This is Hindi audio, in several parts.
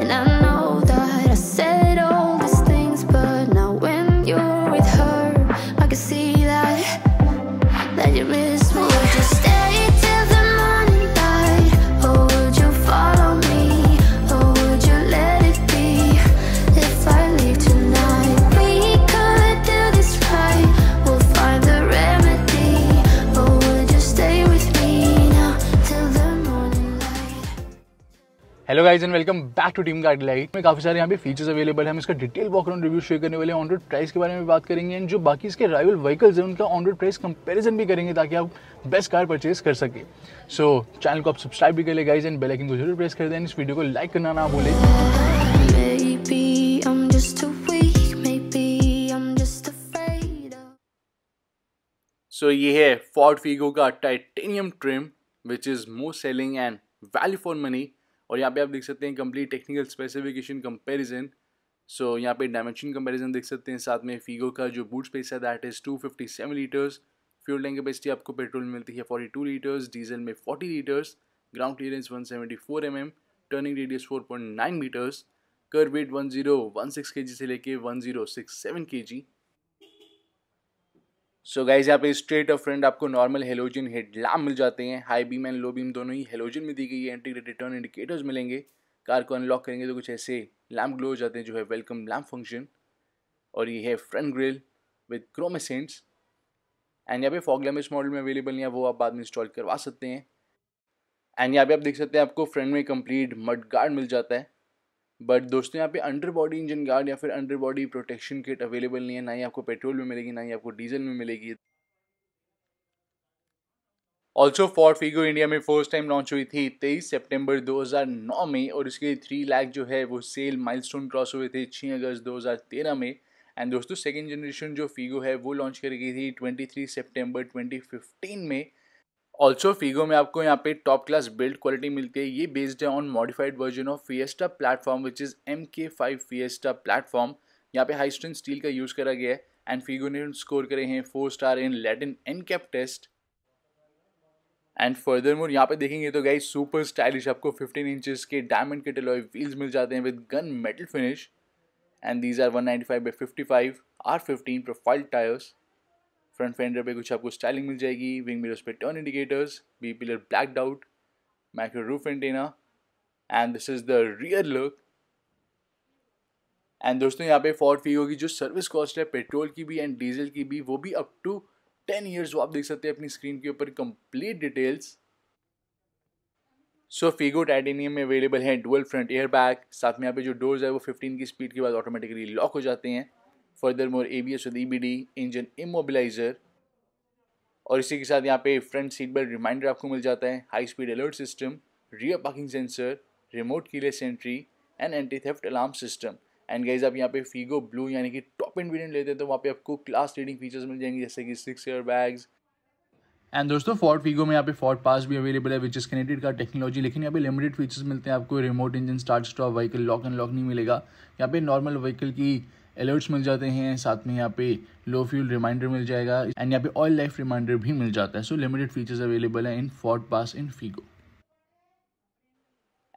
and I'm guys and welcome back to team guide light में काफी सारे यहाँ पे फीचर्स अवेलेबल है हम इसका detail walk walkaround review share करने वाले हैं ऑन रोड प्राइस के बारे में बात करेंगे एंड जो बाकी इसके राइवल व्हीकल्स हैं उनका ऑन रोड प्राइस कंपैरिजन भी करेंगे ताकि आप बेस्ट कार परचेज कर सके सो so, चैनल को आप सब्सक्राइब भी कर ले गाइज एंड बेलाइकिन को जरूर प्रेस कर दें इस वीडियो को लाइक करना ना भूलें सो ये है फोर्ट फीगो का titanium trim which is most selling and value for money और यहाँ पे आप देख सकते हैं complete technical specification comparison so यहाँ पे डायमेंशन कंपैरिजन देख सकते हैं साथ में फीगो का जो बूट स्पेस है that is two fifty seven litres fuel tank capacity आपको पेट्रोल में मिलती है फोर्टी टू लीटर्स डीजल में forty litres ground clearance one seventy four M M turning radius four point nine metres kerb weight one zero one six K G से लेके वन जीरो सिक्स सेवन के जी सो गाइज यहाँ पे स्ट्रेट ऑफ फ्रेंड आपको नॉर्मल हेलोजन हेड लैम्प मिल जाते हैं high beam and low beam दोनों ही हेलोजन में दी गई है इंटीग्रेटेड टर्न इंडिकेटर्स मिलेंगे कार को अनलॉक करेंगे तो कुछ ऐसे लैम्प ग्लो हो जाते हैं जो है वेलकम लैम्प फंक्शन और ये है front grille with chrome accents and यहाँ पे फॉग लैम्प इस मॉडल में अवेलेबल नहीं है वो आप बाद में इंस्टॉल करवा सकते हैं एंड यहाँ पे आप देख सकते हैं आपको फ्रंट में कंप्लीट मड गार्ड मिल जाता है बट दोस्तों यहाँ पे अंडर बॉडी इंजन गार्ड या फिर under body protection kit available नहीं है ना ही आपको पेट्रोल में मिलेगी ना ही आपको डीजल में मिलेगी ऑल्सो फॉर्ड फीगो इंडिया में फर्स्ट टाइम लॉन्च हुई थी 23 सितंबर 2009 में और इसके थ्री लाख जो है वो सेल माइलस्टोन क्रॉस हुए थे 6 अगस्त 2013 में एंड दोस्तों सेकेंड जनरेशन जो फीगो है वो लॉन्च करी गई थी 23 सितंबर 2015 में ऑल्सो फीगो में आपको यहाँ पे टॉप क्लास बिल्ड क्वालिटी मिलती है ये बेस्ड है on modified version of Fiesta platform which is M K five Fiesta platform यहाँ पे हाई स्ट्रेंथ स्टील का यूज़ करा गया है एंड फीगो ने स्कोर करे हैं four star in Latin N cap test and furthermore यहाँ पे देखेंगे तो गाइज सुपर स्टाइलिश आपको फिफ्टीन इंचेस के डायमंड के टेलॉय व्हील्स मिल जाते हैं with gun metal finish and these are one ninety five by fifty five R fifteen profile tyres front fender पे कुछ आपको स्टाइलिंग मिल जाएगी विंग मिरर्स पे turn indicators B pillar blacked out micro roof antenna and this is the rear look and दोस्तों यहाँ पे फोर्ड फीगो की जो सर्विस कॉस्ट है पेट्रोल की भी एंड डीजल की भी वो भी अप टू टेन ईयर्स वो आप देख सकते हैं अपनी स्क्रीन के ऊपर complete details so Figo titanium में अवेलेबल है डुअल फ्रंट एयर बैग साथ में यहाँ पे जो डोर्स है वो 15 की स्पीड के बाद ऑटोमेटिकली लॉक हो जाते हैं furthermore ABS with EBD engine immobiliser और इसी के साथ यहाँ पे फ्रंट सीट बेल्ट रिमाइंडर आपको मिल जाता है high speed alert system rear parking sensor remote keyless entry and anti theft alarm system and guys आप यहाँ पे फीगो ब्लू यानी कि टॉप इन वेरियंट लेते हैं तो वहाँ पे आपको क्लास रीडिंग फीचर्स मिल जाएंगे जैसे कि सिक्स एयर बैग्स एंड दोस्तों फोर्ट फीगो में यहाँ पे फोर्ट पास भी अवेलेबल है which is connected car technology लेकिन यहाँ पे लिमिटेड फीचर्स मिलते हैं आपको remote engine start stop vehicle lock and lock नहीं मिलेगा यहाँ पे नॉर्मल व्हीकल की अलर्ट्स मिल जाते हैं साथ में यहाँ पे लो फ्यूल रिमाइंडर मिल जाएगा एंड यहाँ पे ऑयल लाइफ रिमाइंडर भी मिल जाता है सो लिमिटेड फीचर्स अवेलेबल है in Ford pass in Figo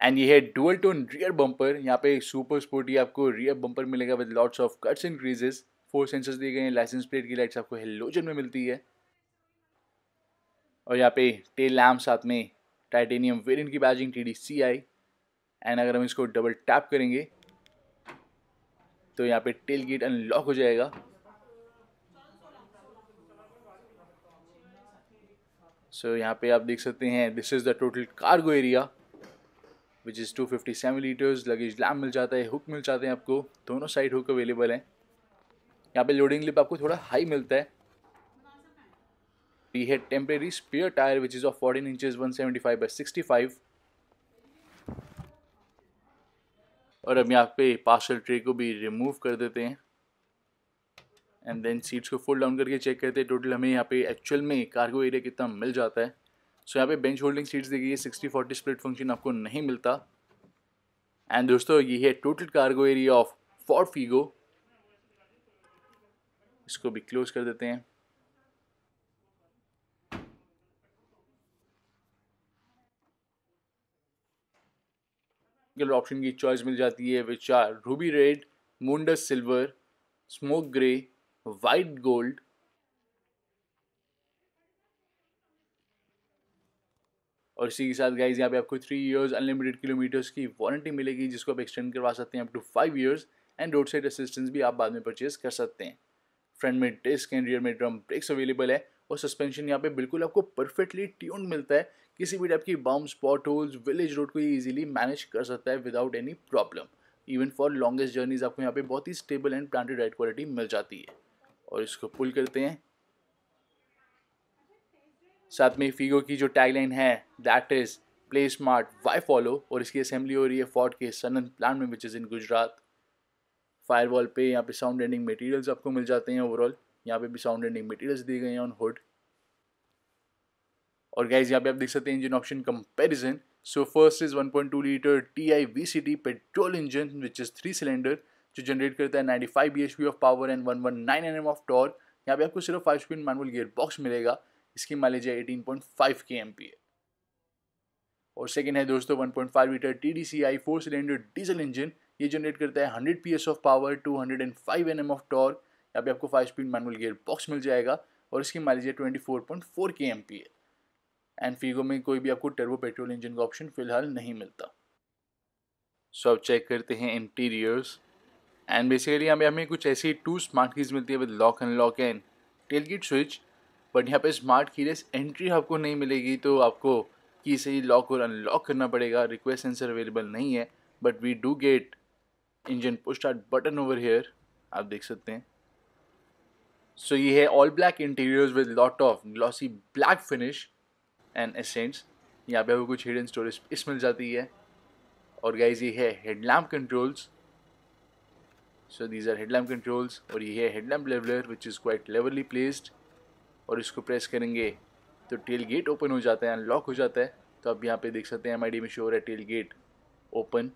and ये है डुअल टोन रियर बम्पर यहाँ पे सुपर स्पोर्टी आपको रियर बम्पर मिलेगा with lots of cuts and creases four sensors दिए गए हैं लाइसेंस प्लेट की लाइट्स आपको हेलोजन में मिलती है और यहाँ पे टेल लैम्प साथ में टाइटेनियम वेरियंट की badging T D C I and अगर हम इसको डबल टैप करेंगे तो यहाँ पे टेल गेट अनलॉक हो जाएगा सो so, यहाँ पे आप देख सकते हैं this is the total cargo area which is two fifty seven litres luggage lamp मिल जाता है हुक मिल जाते हैं आपको दोनों साइड हुक अवेलेबल हैं यहाँ पे लोडिंग लिप आपको थोड़ा हाई मिलता है we temporary spare tyre which is of fourteen inches one seventy five by sixty five और अब यहाँ पे पार्सल ट्रे को भी रिमूव कर देते हैं एंड देन सीट्स को फुल डाउन करके चेक करते हैं टोटल हमें यहाँ पे एक्चुअल में कार्गो एरिया कितना मिल जाता है सो so, यहाँ पे बेंच होल्डिंग सीट्स देखिए सिक्सटी फोर्टी स्प्लिट फंक्शन आपको नहीं मिलता एंड दोस्तों ये है total cargo area of for Figo इसको भी क्लोज कर देते हैं ऑप्शन की चॉइस मिल जाती है which are ruby red moondust silver smoke grey white gold और इसी के साथ गाइज यहाँ पे आपको थ्री इयर्स अनलिमिटेड किलोमीटर्स की वारंटी मिलेगी जिसको आप एक्सटेंड करवा सकते हैं up to five years and road side assistance भी आप बाद में परचेज कर सकते हैं फ्रंट में डिस्क एंड रियर में ड्रम ब्रेक्स अवेलेबल है और सस्पेंशन यहाँ पे बिल्कुल आपको परफेक्टली ट्यून मिलता है किसी भी टाइप की bumps pot holes village road को ये इजीली मैनेज कर सकता है without any problem even for longest journeys आपको यहाँ पे बहुत ही stable and planted ride quality मिल जाती है और इसको पुल करते हैं साथ में फीगो की जो टैगलाइन है that is play smart why follow और इसकी असेंबली हो रही है फोर्ट के सनन प्लांट में which is in Gujarat firewall पे यहाँ पे साउंड एंडिंग मटेरियल्स आपको मिल जाते हैं ओवरऑल यहाँ पे भी साउंड एंडिंग मटेरियल्स दिए गए हैं ऑन हुड और गाइज यहाँ पे आप देख सकते हैं engine option comparison so first is 1.2 litre T I V C T petrol engine which is three cylinder जो जनरेट करता है 95 five B H P of power and 119 one nine N M of torque यहाँ पे आपको सिर्फ five speed manual gear box मिलेगा इसकी माइलेज है 18.5 point five K M P है और सेकेंड है दोस्तों 1.5 litre T D C I four cylinder diesel engine ये जनरेट करता है 100 P S of power 205 hundred and five N M of torque यहाँ पे आपको five speed manual gear box मिल जाएगा और इसकी माइलेज है 24.4 के एम पी है एंड फीगो में कोई भी आपको टर्बो पेट्रोल इंजन का ऑप्शन फ़िलहाल नहीं मिलता सो so, अब चेक करते हैं इंटीरियर्स एंड बेसिकली यहाँ पे हमें कुछ ऐसी टू स्मार्ट कीज मिलती है with lock and lock and tailgate switch but यहाँ पे स्मार्ट रेस एंट्री आपको नहीं मिलेगी तो आपको की से ही लॉक और अनलॉक करना पड़ेगा रिक्वेस्ट सेंसर अवेलेबल नहीं है but we do get engine push start button over here आप देख सकते हैं सो so, ये है all black interiors with lot of glossy black finish and accents यहाँ पे आपको कुछ हिडन स्टोरेज इस मिल जाती है और गाइज ये है headlamp controls so these are headlamp controls और ये है headlamp leveller which is quite cleverly placed और इसको प्रेस करेंगे तो टेल गेट ओपन हो जाता है अनलॉक हो जाता है तो आप यहाँ पे देख सकते हैं एम में शो है टेल गेट ओपन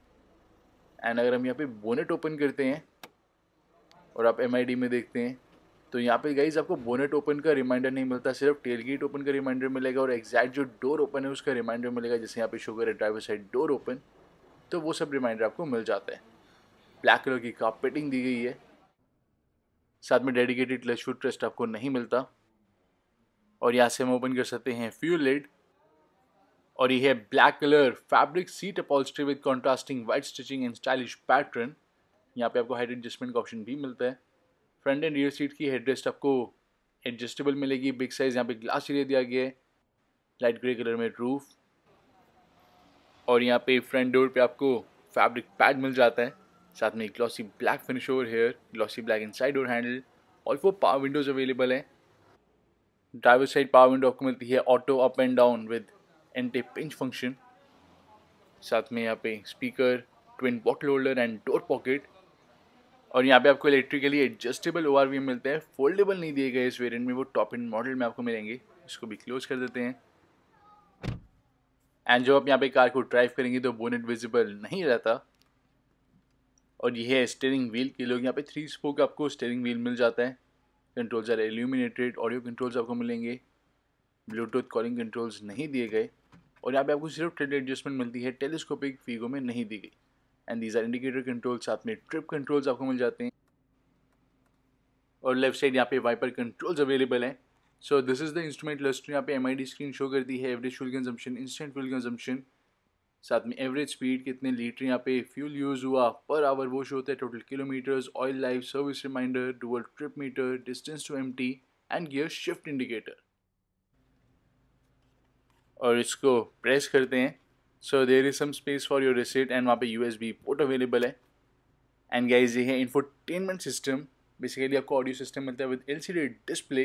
एंड अगर हम यहाँ पे बोनेट ओपन करते हैं और आप एम में देखते हैं तो यहाँ पे गाइज आपको बोनेट ओपन का रिमाइंडर नहीं मिलता सिर्फ टेल गेट ओपन का रिमाइंडर मिलेगा और एग्जैक्ट जो डोर ओपन है उसका रिमाइंडर मिलेगा जैसे यहाँ पे शुगर है ड्राइवर साइड डोर ओपन तो वो सब रिमाइंडर आपको मिल जाता है ब्लैक कलर की कार्पेटिंग दी गई है साथ में डेडिकेटेड लश ट्रस्ट आपको नहीं मिलता और यहाँ से हम ओपन कर सकते हैं फ्यूल लेड और यह है black colour fabric seat upholstery with contrasting white stitching and stylish pattern यहाँ पे आपको हाइट एडजस्टमेंट का ऑप्शन भी मिलता है फ्रंट एंड रियर सीट की हेडरेस्ट आपको एडजस्टेबल मिलेगी बिग साइज़ यहाँ पे ग्लास एरिया दिया गया है लाइट ग्रे कलर में रूफ और यहाँ पे फ्रंट डोर पे आपको फैब्रिक पैड मिल जाता है साथ में glossy black finish over here glossy black inside और हैंडल और वो पावर विंडोज़ अवेलेबल है ड्राइवर साइड पावर विंडो आपको मिलती है auto up and down with anti pinch function साथ में यहाँ पे speaker twin bottle holder and door pocket और यहाँ पे आपको इलेक्ट्रिकली एडजस्टेबल ओ मिलते हैं फोल्डेबल नहीं दिए गए इस वेरियंट में वो टॉप एंड मॉडल में आपको मिलेंगे इसको भी क्लोज कर देते हैं एंड जब आप यहाँ पे कार को ड्राइव करेंगे तो बोनेट विजिबल नहीं रहता और यह है स्टेयरिंग व्हील के लोग यहाँ पे थ्री स्पोक आपको स्टेयरिंग व्हील मिल जाता है controls are illuminated audio controls आपको मिलेंगे ब्लूटूथ कॉलिंग कंट्रोल्स नहीं दिए गए और यहाँ पे आपको सिर्फ ट्रेड एडजस्टमेंट मिलती है टेलीस्कोपिक फीगो में नहीं दी गई and these are indicator controls साथ में ट्रिप कंट्रोल्स आपको मिल जाते हैं और लेफ्ट साइड यहाँ पे वाइपर कंट्रोल्स अवेलेबल हैं so this is the instrument list यहाँ पे एम स्क्रीन शो करती है average fuel consumption instant fuel consumption साथ में एवरेज स्पीड कितने लीटर यहाँ पे फ्यूल यूज़ हुआ पर आवर वो शो होता है total kilometres oil life service reminder dual trip meter distance to M and gear shift indicator और इसको प्रेस करते हैं so there is some space for your receipt and वहाँ पे U S B port available है एंड गाइज ये है इन्फोटेनमेंट सिस्टम बेसिकली आपको ऑडियो सिस्टम मिलता है with L C D display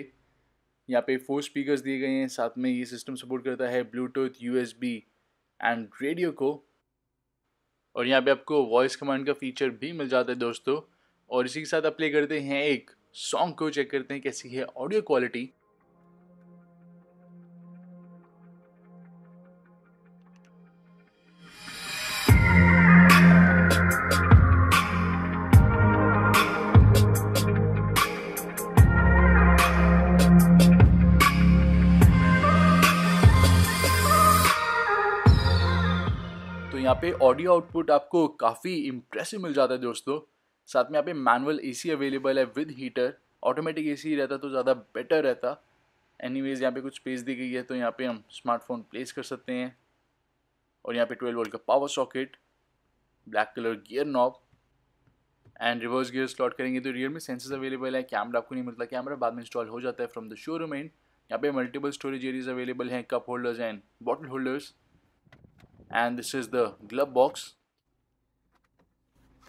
यहाँ पे फोर स्पीकर दिए गए हैं साथ में ये सिस्टम सपोर्ट करता है Bluetooth U S B and radio को और यहाँ पे आपको वॉइस कमांड का फीचर भी मिल जाता है दोस्तों और इसी के साथ आप प्ले करते हैं एक सॉन्ग को चेक करते हैं कैसी है ऑडियो क्वालिटी यहाँ पे ऑडियो आउटपुट आपको काफ़ी इम्प्रेसिव मिल जाता है दोस्तों साथ में यहाँ पे मैनुअल एसी अवेलेबल है विद हीटर ऑटोमेटिक एसी रहता तो ज़्यादा बेटर रहता एनी वेज़ यहाँ पर कुछ स्पेस दी गई है तो यहाँ पे हम स्मार्टफोन प्लेस कर सकते हैं और यहाँ पे 12 वोल्ट का power socket black colour gear knob and reverse gear slot करेंगे तो रियर में सेंसर्स अवेलेबल है कैमरा आपको नहीं मिलता कैमरा बाद में इंस्टॉल हो जाता है फ्रॉम द शोरूम एंड यहाँ पे मल्टीपल स्टोरेज एरियाज अवेलेबल हैं cup holders and bottle holders and this is the glove box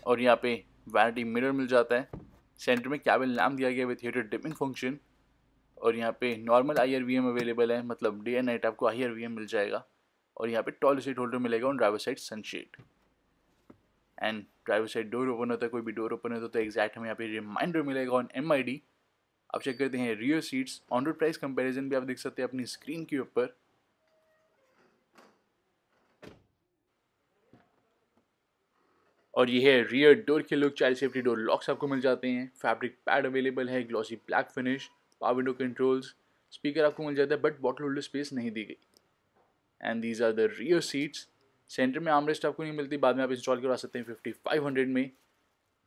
और यहाँ पे वैनिटी मिरर मिल जाता है सेंटर में कैबिन लैम्प दिया गया विथ हीटर डिपिंग फंक्शन और यहाँ पे normal I R V M available है मतलब डे एंड नाइट आपको आई आर वी एम मिल जाएगा और यहाँ पे टॉल सीट होल्डर मिलेगा on driver side sunshade and driver side door open होता है कोई भी डोर ओपन होता है तो एग्जैक्ट हमें यहाँ पे रिमाइंडर मिलेगा ऑन एम आई डी आप चेक करते हैं rear seats on road price comparison भी आप देख सकते हैं अपनी स्क्रीन के ऊपर और ये है रियर डोर के look child safety door locks आपको मिल जाते हैं फैब्रिक पैड अवेलेबल है glossy black finish power window controls speaker आपको मिल जाता है बट बॉटल होल्डर स्पेस नहीं दी गई and these are the rear seats centre में आमरेस्ट आपको नहीं मिलती बाद में आप इंस्टॉल करवा सकते हैं फिफ्टी फाइव हंड्रेड में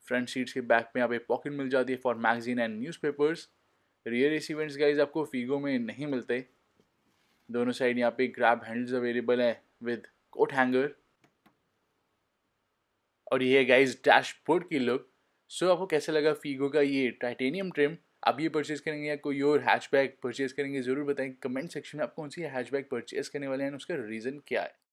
फ्रंट सीट्स के बैक में यहाँ एक पॉकेट मिल जाती है for magazine and newspapers rear AC vents guys आपको फीगो में नहीं मिलते दोनों साइड यहाँ पे ग्रैब हैंडल्स अवेलेबल है विद कोट हैंगर और ये है गाइज डैशबोर्ड की लुक सो आपको कैसा लगा फीगो का ये टाइटेनियम ट्रिम आप ये परचेज़ करेंगे या कोई और हैचबैक परचेज़ करेंगे ज़रूर बताएं कमेंट सेक्शन में आप कौन सी हैचबैक परचेज़ करने वाले हैं उसका रीज़न क्या है